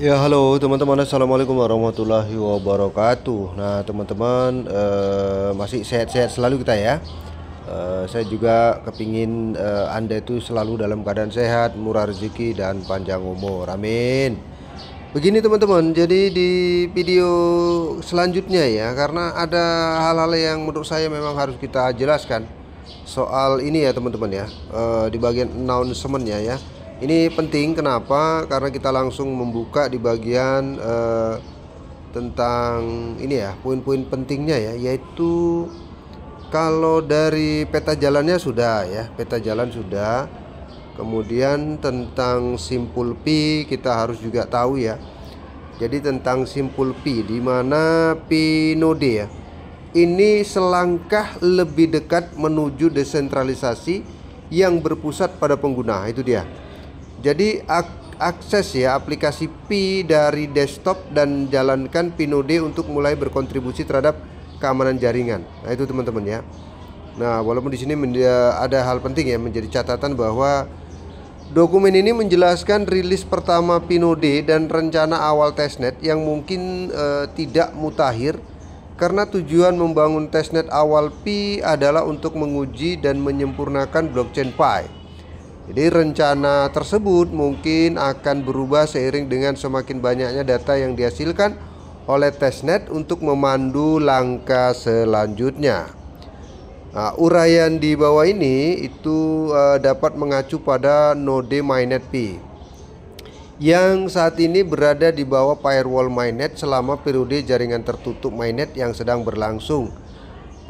Ya halo teman-teman assalamualaikum warahmatullahi wabarakatuh. Nah teman-teman uh, masih sehat-sehat selalu kita ya. Uh, saya juga kepingin uh, anda itu selalu dalam keadaan sehat, murah rezeki dan panjang umur. Amin. Begini teman-teman, jadi di video selanjutnya ya, karena ada hal-hal yang menurut saya memang harus kita jelaskan soal ini ya teman-teman ya di bagian announcementnya ya ini penting kenapa? Karena kita langsung membuka di bagian uh, tentang ini ya, poin-poin pentingnya ya, yaitu kalau dari peta jalannya sudah ya, peta jalan sudah. Kemudian tentang simpul P kita harus juga tahu ya. Jadi tentang simpul P di mana pi node ya. Ini selangkah lebih dekat menuju desentralisasi yang berpusat pada pengguna. Itu dia. Jadi ak akses ya aplikasi Pi dari desktop dan jalankan Pinode untuk mulai berkontribusi terhadap keamanan jaringan. Nah, itu teman-teman ya. Nah, walaupun di sini ada hal penting ya menjadi catatan bahwa Dokumen ini menjelaskan rilis pertama Pinode dan rencana awal testnet yang mungkin e, tidak mutakhir karena tujuan membangun testnet awal Pi adalah untuk menguji dan menyempurnakan blockchain Pi. Jadi rencana tersebut mungkin akan berubah seiring dengan semakin banyaknya data yang dihasilkan oleh testnet untuk memandu langkah selanjutnya. Nah, uraian di bawah ini itu uh, dapat mengacu pada node mainnet P yang saat ini berada di bawah firewall mainnet selama periode jaringan tertutup mainnet yang sedang berlangsung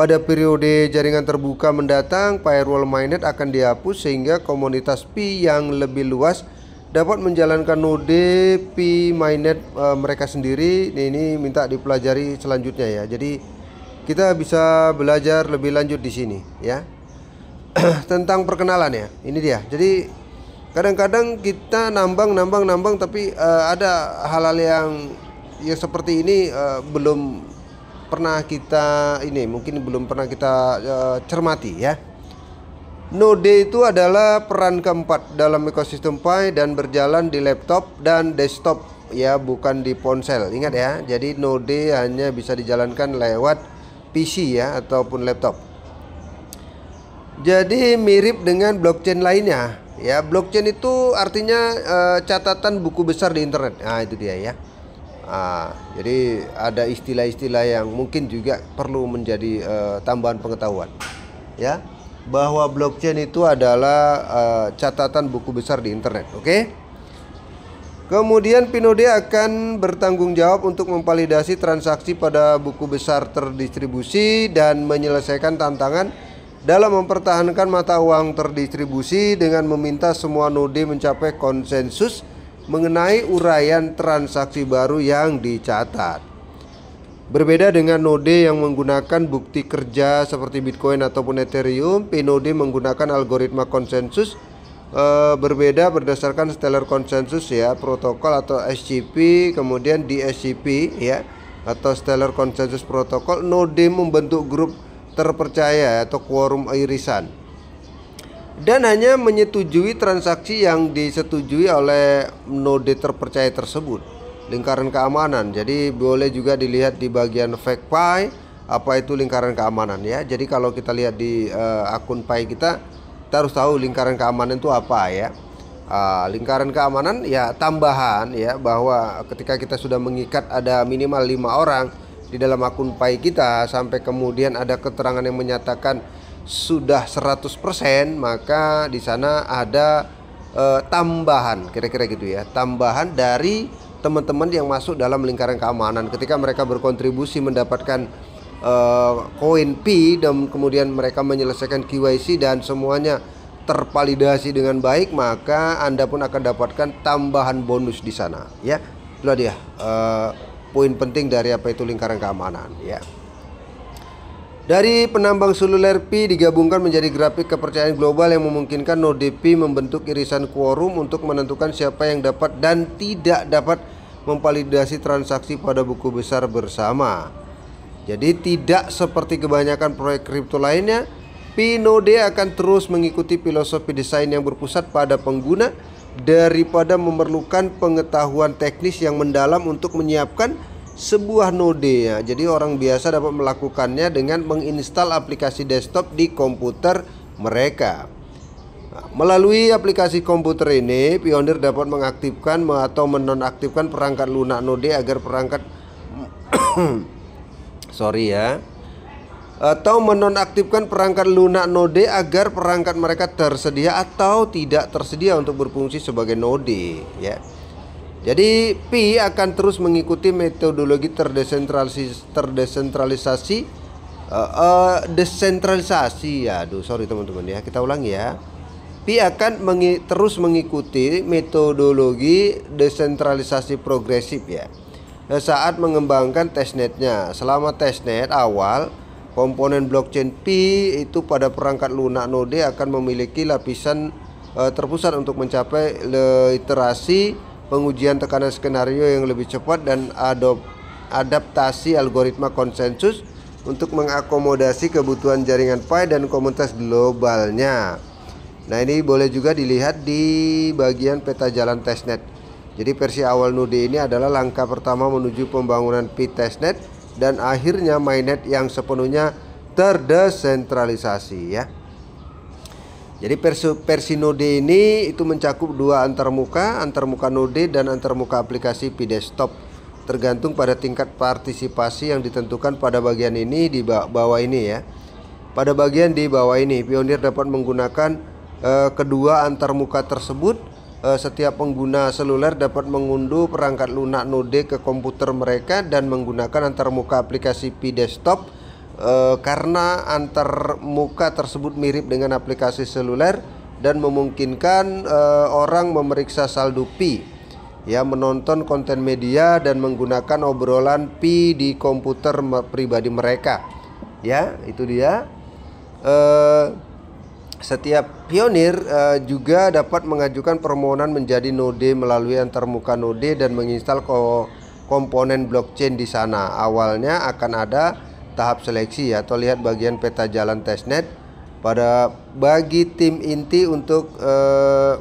pada periode jaringan terbuka mendatang, firewall mainnet akan dihapus sehingga komunitas P yang lebih luas dapat menjalankan node P mainnet e, mereka sendiri. Ini, ini minta dipelajari selanjutnya ya. Jadi kita bisa belajar lebih lanjut di sini ya. Tentang perkenalan ya. Ini dia. Jadi kadang-kadang kita nambang nambang nambang tapi e, ada hal-hal yang ya seperti ini e, belum pernah kita ini mungkin belum pernah kita uh, cermati ya. Node itu adalah peran keempat dalam ekosistem Pi dan berjalan di laptop dan desktop ya, bukan di ponsel. Ingat ya, jadi node hanya bisa dijalankan lewat PC ya ataupun laptop. Jadi mirip dengan blockchain lainnya ya. Blockchain itu artinya e, catatan buku besar di internet. Nah, itu dia ya. Nah, jadi ada istilah-istilah yang mungkin juga perlu menjadi uh, tambahan pengetahuan, ya, bahwa blockchain itu adalah uh, catatan buku besar di internet. Oke. Okay? Kemudian Pinode akan bertanggung jawab untuk memvalidasi transaksi pada buku besar terdistribusi dan menyelesaikan tantangan dalam mempertahankan mata uang terdistribusi dengan meminta semua node mencapai konsensus mengenai uraian transaksi baru yang dicatat. Berbeda dengan node yang menggunakan bukti kerja seperti Bitcoin ataupun Ethereum, Pnode menggunakan algoritma konsensus e, berbeda berdasarkan Stellar Consensus ya, protokol atau SCP, kemudian DSCP ya atau Stellar Consensus Protocol, node membentuk grup terpercaya atau quorum irisan dan hanya menyetujui transaksi yang disetujui oleh node terpercaya tersebut lingkaran keamanan jadi boleh juga dilihat di bagian fake pie apa itu lingkaran keamanan ya jadi kalau kita lihat di uh, akun pie kita kita harus tahu lingkaran keamanan itu apa ya uh, lingkaran keamanan ya tambahan ya bahwa ketika kita sudah mengikat ada minimal lima orang di dalam akun Pay kita sampai kemudian ada keterangan yang menyatakan sudah 100% maka di sana ada e, tambahan kira-kira gitu ya tambahan dari teman-teman yang masuk dalam lingkaran keamanan ketika mereka berkontribusi mendapatkan eh, koin e, P dan kemudian mereka menyelesaikan KYC dan semuanya tervalidasi dengan baik maka Anda pun akan dapatkan tambahan bonus di sana ya itulah dia e, poin penting dari apa itu lingkaran keamanan ya dari penambang seluler P digabungkan menjadi grafik kepercayaan global yang memungkinkan node P membentuk irisan quorum untuk menentukan siapa yang dapat dan tidak dapat memvalidasi transaksi pada buku besar bersama. Jadi tidak seperti kebanyakan proyek kripto lainnya, Pinode akan terus mengikuti filosofi desain yang berpusat pada pengguna daripada memerlukan pengetahuan teknis yang mendalam untuk menyiapkan sebuah node ya. Jadi orang biasa dapat melakukannya dengan menginstal aplikasi desktop di komputer mereka. Nah, melalui aplikasi komputer ini, pionir dapat mengaktifkan atau menonaktifkan perangkat lunak node agar perangkat sorry ya atau menonaktifkan perangkat lunak node agar perangkat mereka tersedia atau tidak tersedia untuk berfungsi sebagai node ya. Jadi Pi akan terus mengikuti metodologi terdesentralisasi, terdesentralisasi uh, uh, eh, desentralisasi. Aduh, sorry teman-teman ya, kita ulang ya. Pi akan mengi terus mengikuti metodologi desentralisasi progresif ya eh, saat mengembangkan testnetnya. Selama testnet awal, komponen blockchain P itu pada perangkat lunak node akan memiliki lapisan uh, terpusat untuk mencapai literasi pengujian tekanan skenario yang lebih cepat dan adop, adaptasi algoritma konsensus untuk mengakomodasi kebutuhan jaringan PI dan komunitas globalnya. Nah, ini boleh juga dilihat di bagian peta jalan testnet. Jadi versi awal Nudi ini adalah langkah pertama menuju pembangunan Pi testnet dan akhirnya mainnet yang sepenuhnya terdesentralisasi ya. Jadi versi node ini itu mencakup dua antarmuka, antarmuka node dan antarmuka aplikasi P desktop tergantung pada tingkat partisipasi yang ditentukan pada bagian ini di bawah ini ya. Pada bagian di bawah ini, pionir dapat menggunakan e, kedua antarmuka tersebut. E, setiap pengguna seluler dapat mengunduh perangkat lunak node ke komputer mereka dan menggunakan antarmuka aplikasi P desktop Eh, karena antar muka tersebut mirip dengan aplikasi seluler dan memungkinkan eh, orang memeriksa saldo Pi ya menonton konten media dan menggunakan obrolan Pi di komputer pribadi mereka ya itu dia eh, setiap pionir uh, juga dapat mengajukan permohonan menjadi node melalui antarmuka node dan menginstal ko komponen blockchain di sana. Awalnya akan ada tahap seleksi ya atau lihat bagian peta jalan testnet pada bagi tim inti untuk eh,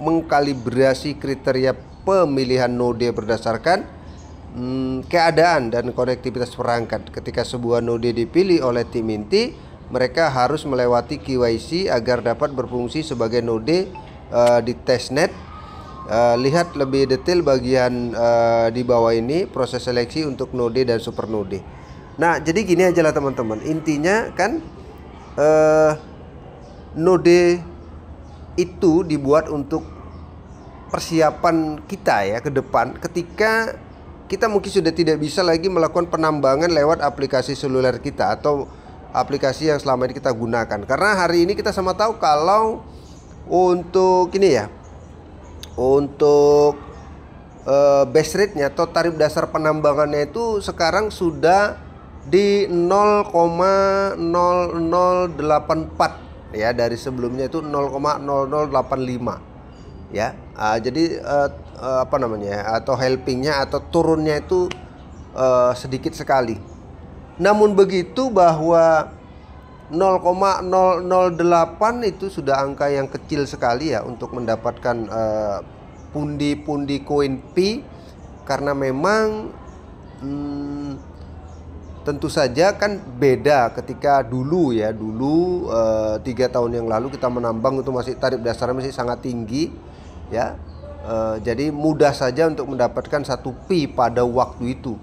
mengkalibrasi kriteria pemilihan node berdasarkan hmm, keadaan dan konektivitas perangkat. Ketika sebuah node dipilih oleh tim inti, mereka harus melewati KYC agar dapat berfungsi sebagai node eh, di testnet Uh, lihat lebih detail bagian uh, di bawah ini proses seleksi untuk node dan supernode. Nah, jadi gini aja lah teman-teman. Intinya kan eh, node itu dibuat untuk persiapan kita ya ke depan ketika kita mungkin sudah tidak bisa lagi melakukan penambangan lewat aplikasi seluler kita atau aplikasi yang selama ini kita gunakan. Karena hari ini kita sama tahu kalau untuk ini ya untuk uh, base rate-nya atau tarif dasar penambangannya itu sekarang sudah di 0,0084 ya dari sebelumnya itu 0,0085 ya uh, jadi uh, uh, apa namanya ya, atau helpingnya atau turunnya itu uh, sedikit sekali namun begitu bahwa 0,008 itu sudah angka yang kecil sekali ya untuk mendapatkan pundi-pundi uh, koin P karena memang hmm, tentu saja kan beda ketika dulu ya dulu eh, tiga tahun yang lalu kita menambang itu masih tarif dasarnya masih sangat tinggi ya e, jadi mudah saja untuk mendapatkan satu pi pada waktu itu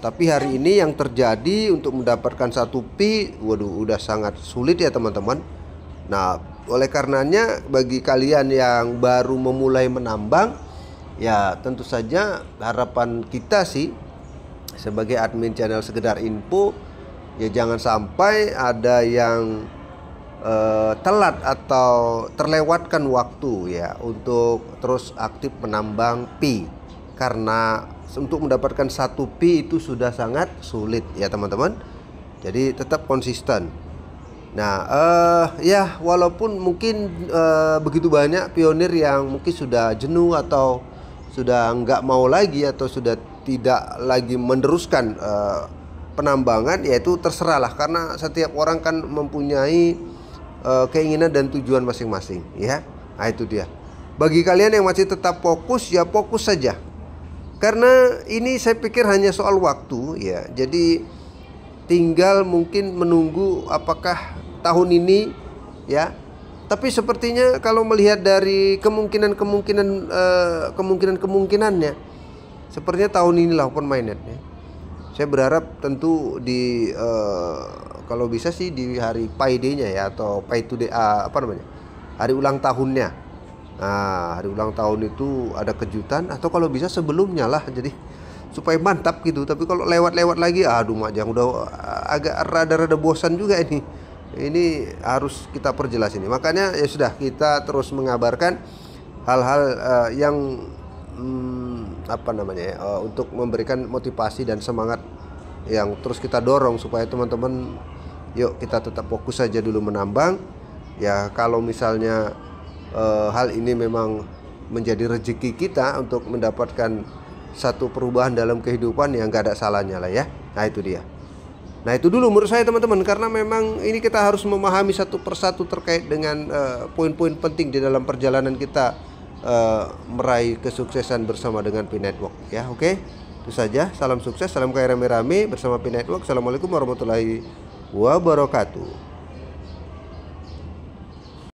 tapi hari ini yang terjadi untuk mendapatkan satu pi waduh udah sangat sulit ya teman-teman nah oleh karenanya bagi kalian yang baru memulai menambang ya tentu saja harapan kita sih sebagai admin channel sekedar info ya jangan sampai ada yang uh, telat atau terlewatkan waktu ya untuk terus aktif menambang pi karena untuk mendapatkan satu pi itu sudah sangat sulit ya teman-teman jadi tetap konsisten nah uh, ya walaupun mungkin uh, begitu banyak pionir yang mungkin sudah jenuh atau sudah nggak mau lagi atau sudah tidak lagi meneruskan uh, penambangan yaitu terserahlah karena setiap orang kan mempunyai uh, keinginan dan tujuan masing-masing ya nah, itu dia bagi kalian yang masih tetap fokus ya fokus saja karena ini saya pikir hanya soal waktu ya jadi tinggal mungkin menunggu apakah tahun ini ya tapi sepertinya kalau melihat dari kemungkinan-kemungkinan eh, kemungkinan-kemungkinannya Sepertinya tahun ini open minded ya. Saya berharap tentu di uh, kalau bisa sih di hari Pi Day-nya ya atau Pi Today uh, apa namanya? Hari ulang tahunnya. Nah, hari ulang tahun itu ada kejutan atau kalau bisa sebelumnya lah. Jadi supaya mantap gitu. Tapi kalau lewat-lewat lagi aduh majang udah eh, agak rada-rada bosan juga ini ini harus kita perjelas ini makanya ya sudah kita terus mengabarkan hal-hal uh, yang hmm, apa namanya ya, uh, untuk memberikan motivasi dan semangat yang terus kita dorong supaya teman-teman yuk kita tetap fokus saja dulu menambang ya kalau misalnya uh, hal ini memang menjadi rezeki kita untuk mendapatkan satu perubahan dalam kehidupan yang gak ada salahnya lah ya nah itu dia Nah itu dulu menurut saya teman-teman karena memang ini kita harus memahami satu persatu terkait dengan eh, poin-poin uh, poin -poin penting di dalam perjalanan kita uh, meraih kesuksesan bersama dengan P Network ya oke okay? itu saja salam sukses salam kaya rame-rame bersama P Network assalamualaikum warahmatullahi wabarakatuh